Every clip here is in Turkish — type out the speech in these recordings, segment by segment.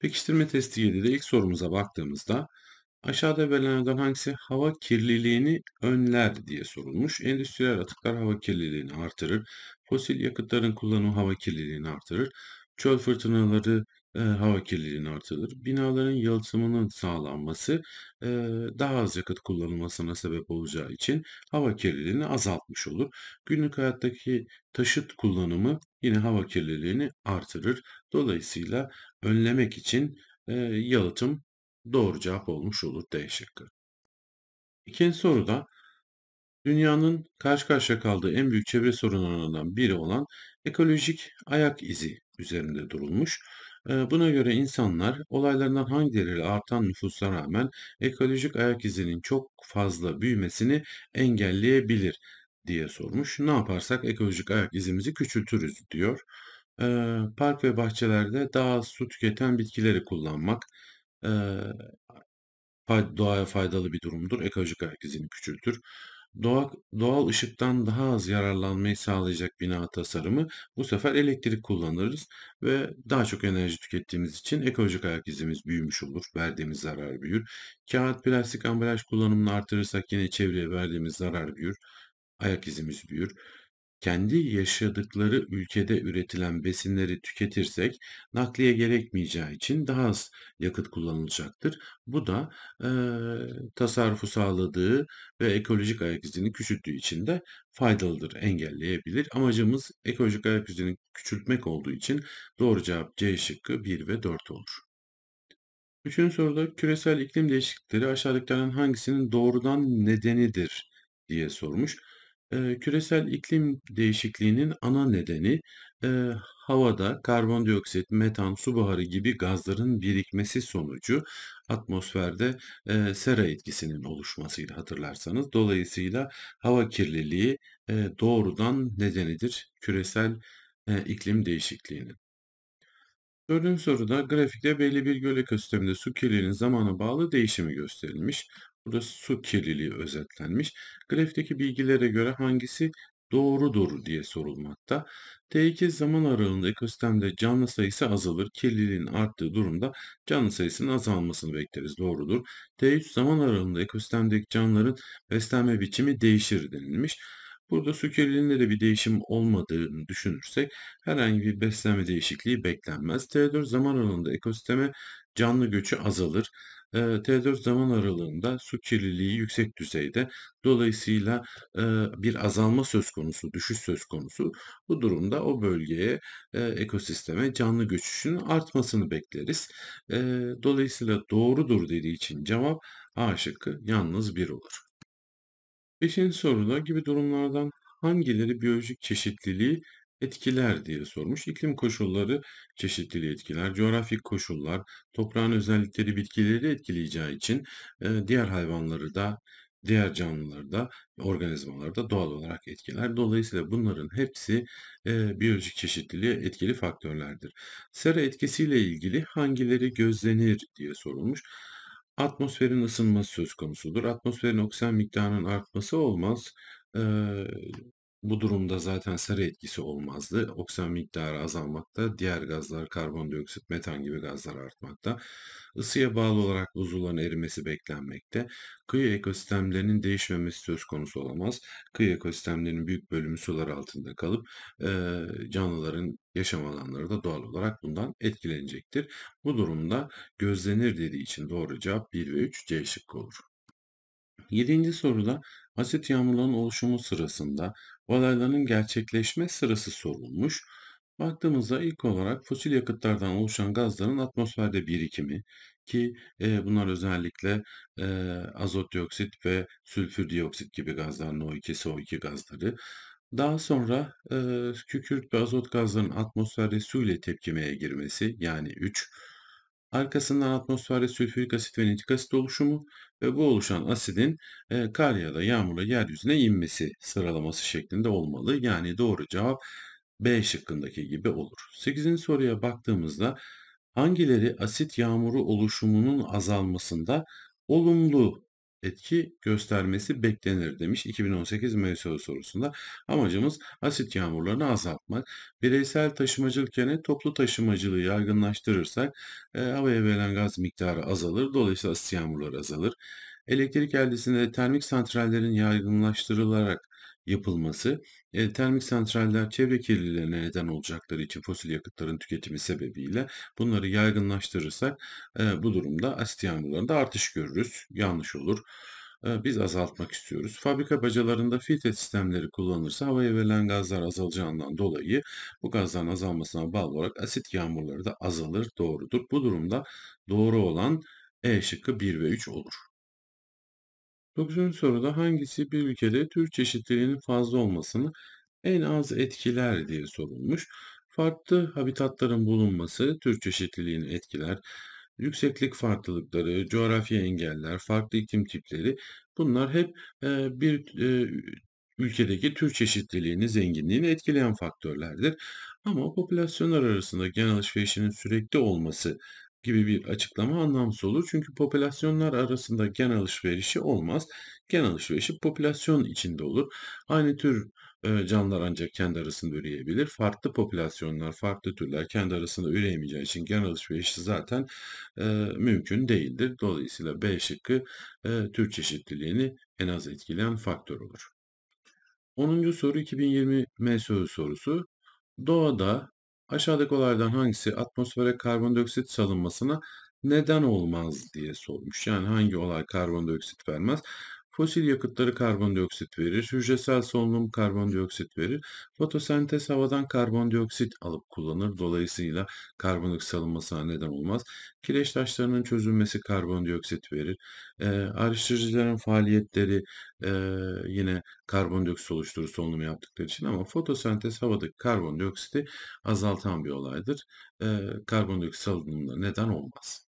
Pekiştirme testi 7'de ilk sorumuza baktığımızda aşağıda verilenlerden hangisi hava kirliliğini önler diye sorulmuş. Endüstriyel atıklar hava kirliliğini artırır. Fosil yakıtların kullanımı hava kirliliğini artırır çöl fırtınaları e, hava kirliliğini artırır. Binaların yalıtımının sağlanması e, daha az yakıt kullanılmasına sebep olacağı için hava kirliliğini azaltmış olur. Günlük hayattaki taşıt kullanımı yine hava kirliliğini artırır. Dolayısıyla önlemek için e, yalıtım doğru cevap olmuş olur D şıkkı. İkinci soruda dünyanın karşı karşıya kaldığı en büyük çevre sorunlarından biri olan ekolojik ayak izi üzerinde durulmuş. Buna göre insanlar olaylarından hangileri artan nüfusa rağmen ekolojik ayak izinin çok fazla büyümesini engelleyebilir diye sormuş. Ne yaparsak ekolojik ayak izimizi küçültürüz diyor. Park ve bahçelerde daha az su tüketen bitkileri kullanmak doğaya faydalı bir durumdur. Ekolojik ayak izini küçültür doğal, doğal ışıktan daha az yararlanmayı sağlayacak bina tasarımı bu sefer elektrik kullanırız ve daha çok enerji tükettiğimiz için ekolojik ayak izimiz büyümüş olur, verdiğimiz zarar büyür. Kağıt, plastik ambalaj kullanımını artırırsak yine çevreye verdiğimiz zarar büyür, ayak izimiz büyür kendi yaşadıkları ülkede üretilen besinleri tüketirsek nakliye gerekmeyeceği için daha az yakıt kullanılacaktır. Bu da e, tasarrufu sağladığı ve ekolojik ayak izini küçülttüğü için de faydalıdır, engelleyebilir. Amacımız ekolojik ayak izini küçültmek olduğu için doğru cevap C şıkkı 1 ve 4 olur. Üçüncü soruda küresel iklim değişiklikleri aşağıdakilerden hangisinin doğrudan nedenidir diye sormuş küresel iklim değişikliğinin ana nedeni e, havada karbondioksit, metan, su buharı gibi gazların birikmesi sonucu atmosferde e, sera etkisinin oluşmasıyla hatırlarsanız. Dolayısıyla hava kirliliği e, doğrudan nedenidir küresel e, iklim değişikliğinin. Dördüncü soruda grafikte belli bir göl ekosisteminde su kirliliğinin zamana bağlı değişimi gösterilmiş. Burada su kirliliği özetlenmiş. Grafikteki bilgilere göre hangisi doğrudur diye sorulmakta. T2 zaman aralığında ekosistemde canlı sayısı azalır. Kirliliğin arttığı durumda canlı sayısının azalmasını bekleriz. Doğrudur. T3 zaman aralığında ekosistemdeki canlıların beslenme biçimi değişir denilmiş. Burada su kirliliğinde de bir değişim olmadığını düşünürsek herhangi bir beslenme değişikliği beklenmez. T4 zaman aralığında ekosisteme canlı göçü azalır e, T4 zaman aralığında su kirliliği yüksek düzeyde. Dolayısıyla bir azalma söz konusu, düşüş söz konusu. Bu durumda o bölgeye, ekosisteme canlı göçüşünün artmasını bekleriz. dolayısıyla doğrudur dediği için cevap A şıkkı yalnız bir olur. Beşinci soruda gibi durumlardan hangileri biyolojik çeşitliliği etkiler diye sormuş. İklim koşulları çeşitliliği etkiler, coğrafik koşullar, toprağın özellikleri bitkileri etkileyeceği için e, diğer hayvanları da diğer da canlılarda, da doğal olarak etkiler. Dolayısıyla bunların hepsi e, biyolojik çeşitliliğe etkili faktörlerdir. Sera etkisiyle ilgili hangileri gözlenir diye sorulmuş. Atmosferin ısınması söz konusudur. Atmosferin oksijen miktarının artması olmaz. E, bu durumda zaten sarı etkisi olmazdı. Oksijen miktarı azalmakta, diğer gazlar karbondioksit, metan gibi gazlar artmakta. Isıya bağlı olarak buzulların erimesi beklenmekte. Kıyı ekosistemlerinin değişmemesi söz konusu olamaz. Kıyı ekosistemlerinin büyük bölümü sular altında kalıp e, canlıların yaşam alanları da doğal olarak bundan etkilenecektir. Bu durumda gözlenir dediği için doğru cevap 1 ve 3 C şıkkı olur. Yedinci soruda Asit yağmurların oluşumu sırasında olayların gerçekleşme sırası sorulmuş. Baktığımızda ilk olarak fosil yakıtlardan oluşan gazların atmosferde birikimi ki e, bunlar özellikle e, azot dioksit ve sülfür dioksit gibi gazların O2, SO2 gazları. Daha sonra e, kükürt ve azot gazlarının atmosferde su ile tepkimeye girmesi yani 3 Arkasından atmosferde sülfürik asit ve nitrik asit oluşumu ve bu oluşan asidin e, kar ya da yağmurla yeryüzüne inmesi sıralaması şeklinde olmalı. Yani doğru cevap B şıkkındaki gibi olur. 8. soruya baktığımızda hangileri asit yağmuru oluşumunun azalmasında olumlu etki göstermesi beklenir demiş 2018 MSO sorusunda. Amacımız asit yağmurlarını azaltmak. Bireysel taşımacılık yerine toplu taşımacılığı yaygınlaştırırsak e, havaya verilen gaz miktarı azalır. Dolayısıyla asit yağmurları azalır. Elektrik eldesinde termik santrallerin yaygınlaştırılarak yapılması e, termik santraller çevre kirliliğine neden olacakları için fosil yakıtların tüketimi sebebiyle bunları yaygınlaştırırsak e, bu durumda asit yağmurlarında artış görürüz. Yanlış olur e, biz azaltmak istiyoruz. Fabrika bacalarında filtre sistemleri kullanırsa havaya verilen gazlar azalacağından dolayı bu gazların azalmasına bağlı olarak asit yağmurları da azalır doğrudur. Bu durumda doğru olan E şıkkı 1 ve 3 olur. 9. soruda hangisi bir ülkede tür çeşitliliğinin fazla olmasını en az etkiler diye sorulmuş. Farklı habitatların bulunması tür çeşitliliğini etkiler. Yükseklik farklılıkları, coğrafya engeller, farklı iklim tipleri bunlar hep e, bir e, ülkedeki tür çeşitliliğini, zenginliğini etkileyen faktörlerdir. Ama popülasyonlar arasında gen alışverişinin sürekli olması gibi bir açıklama anlamsız olur. Çünkü popülasyonlar arasında gen alışverişi olmaz. Gen alışverişi popülasyon içinde olur. Aynı tür e, canlılar ancak kendi arasında üreyebilir. Farklı popülasyonlar, farklı türler kendi arasında üreyemeyeceği için gen alışverişi zaten e, mümkün değildir. Dolayısıyla B şıkkı e, tür çeşitliliğini en az etkileyen faktör olur. 10. soru 2020 MSÖ sorusu. Doğada Aşağıdaki olaylardan hangisi atmosfere karbondioksit salınmasına neden olmaz diye sormuş. Yani hangi olay karbondioksit vermez? Fosil yakıtları karbondioksit verir, hücresel solunum karbondioksit verir, fotosentez havadan karbondioksit alıp kullanır. Dolayısıyla karbondik salınmasına neden olmaz. Kireç taşlarının çözülmesi karbondioksit verir. E, ayrıştırıcıların faaliyetleri e, yine karbondioksit oluşturur solunum yaptıkları için ama fotosentez havadaki karbondioksiti azaltan bir olaydır. E, karbondioksit salınımına neden olmaz.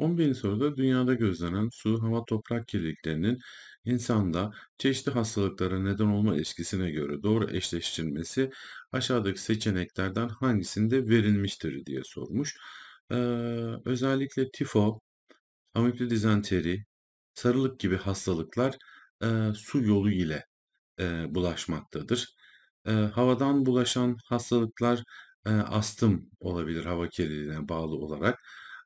11. soruda dünyada gözlenen su, hava, toprak kirliliklerinin insanda çeşitli hastalıklara neden olma ilişkisine göre doğru eşleştirilmesi aşağıdaki seçeneklerden hangisinde verilmiştir diye sormuş. Ee, özellikle tifo, amipli dizenteri, sarılık gibi hastalıklar e, su yolu ile e, bulaşmaktadır. E, havadan bulaşan hastalıklar e, astım olabilir hava kirliliğine bağlı olarak.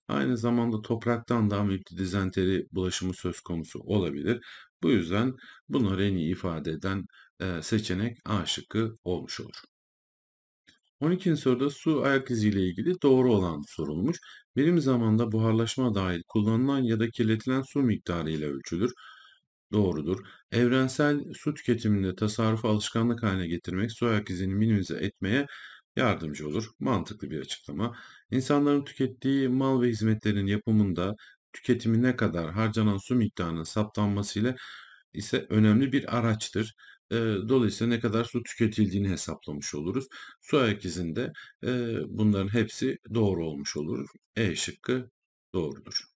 Aynı zamanda topraktan da amipti dizenteri bulaşımı söz konusu olabilir. Bu yüzden bunu en iyi ifade eden e, seçenek A şıkkı olmuş olur. 12. soruda su ayak iziyle ilgili doğru olan sorulmuş. Birim zamanda buharlaşma dahil kullanılan ya da kirletilen su miktarı ile ölçülür. Doğrudur. Evrensel su tüketiminde tasarrufu alışkanlık haline getirmek su ayak izini minimize etmeye yardımcı olur. Mantıklı bir açıklama. İnsanların tükettiği mal ve hizmetlerin yapımında tüketimi ne kadar harcanan su miktarının saptanması ile ise önemli bir araçtır. dolayısıyla ne kadar su tüketildiğini hesaplamış oluruz. Su ayak izinde bunların hepsi doğru olmuş olur. E şıkkı doğrudur.